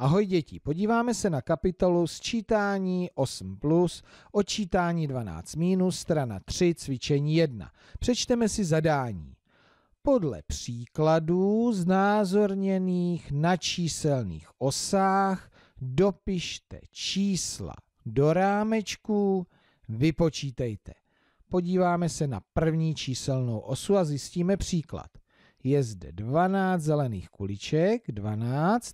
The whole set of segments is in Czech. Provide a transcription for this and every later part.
Ahoj děti, podíváme se na kapitolu sčítání 8 plus, odčítání 12 minus, strana 3, cvičení 1. Přečteme si zadání. Podle příkladů znázorněných na číselných osách dopište čísla do rámečku, vypočítejte. Podíváme se na první číselnou osu a zjistíme příklad. Je zde 12 zelených kuliček, 12,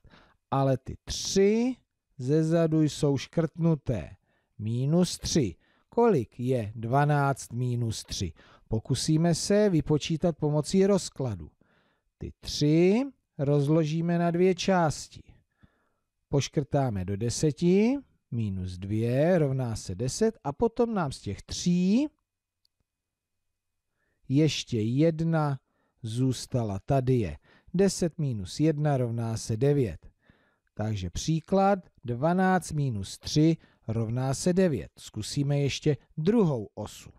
ale ty tři zezadu jsou škrtnuté. Minus 3. Kolik je 12 minus 3? Pokusíme se vypočítat pomocí rozkladu. Ty tři rozložíme na dvě části. Poškrtáme do 10, minus 2 rovná se 10 a potom nám z těch tří ještě jedna zůstala. Tady je 10 minus 1 rovná se 9. Takže příklad 12 minus 3 rovná se 9. Zkusíme ještě druhou osu.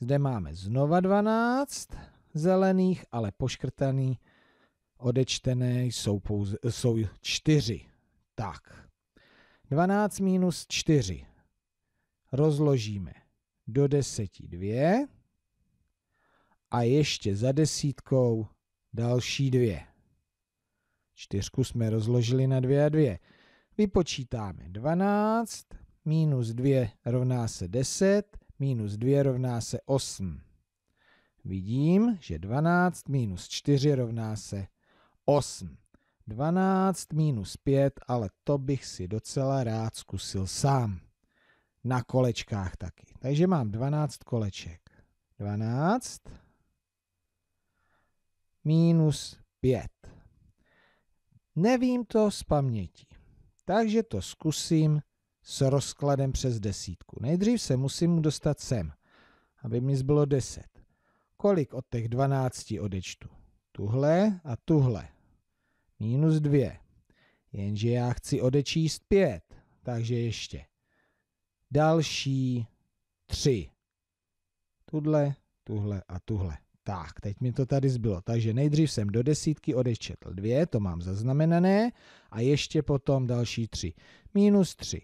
Zde máme znova 12 zelených, ale poškrtaný odečtené jsou, pouze, jsou 4. Tak, 12 minus 4 rozložíme do deseti dvě a ještě za desítkou další dvě. Čtyřku jsme rozložili na dvě a dvě. Vypočítáme 12, minus 2 rovná se 10, minus 2 rovná se 8. Vidím, že 12 minus 4 rovná se 8. 12 minus 5, ale to bych si docela rád zkusil sám. Na kolečkách taky. Takže mám 12 koleček. 12 minus 5. Nevím to z paměti, takže to zkusím s rozkladem přes desítku. Nejdřív se musím dostat sem, aby mi zbylo deset. Kolik od těch 12 odečtu? Tuhle a tuhle. Minus dvě. Jenže já chci odečíst pět, takže ještě. Další tři. Tuhle, tuhle a tuhle. Tak, teď mi to tady zbylo. Takže nejdřív jsem do desítky odečetl dvě, to mám zaznamenané, a ještě potom další tři. Minus tři.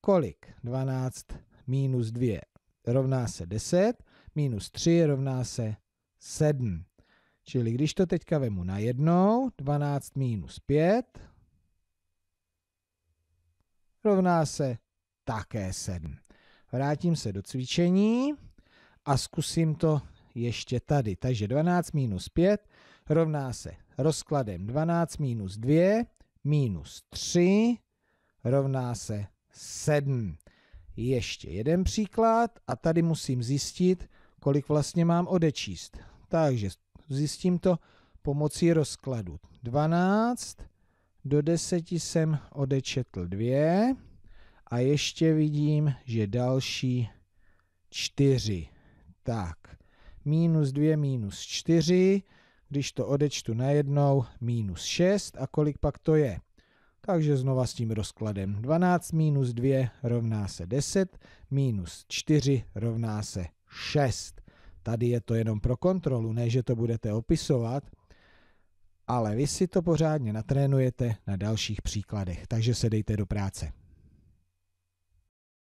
Kolik? 12 minus 2 rovná se 10, minus 3 rovná se 7. Čili když to teďka vemu na jednou, 12 minus 5 rovná se také 7. Vrátím se do cvičení a zkusím to ještě tady. Takže 12 minus 5 rovná se rozkladem 12 minus 2 minus 3 rovná se 7. Ještě jeden příklad a tady musím zjistit, kolik vlastně mám odečíst. Takže zjistím to pomocí rozkladu. 12 do 10 jsem odečetl 2 a ještě vidím, že další 4. Tak, minus 2 minus 4, když to odečtu najednou, minus 6 a kolik pak to je? Takže znova s tím rozkladem 12 minus 2 rovná se 10, minus 4 rovná se 6. Tady je to jenom pro kontrolu, ne že to budete opisovat, ale vy si to pořádně natrénujete na dalších příkladech, takže se dejte do práce.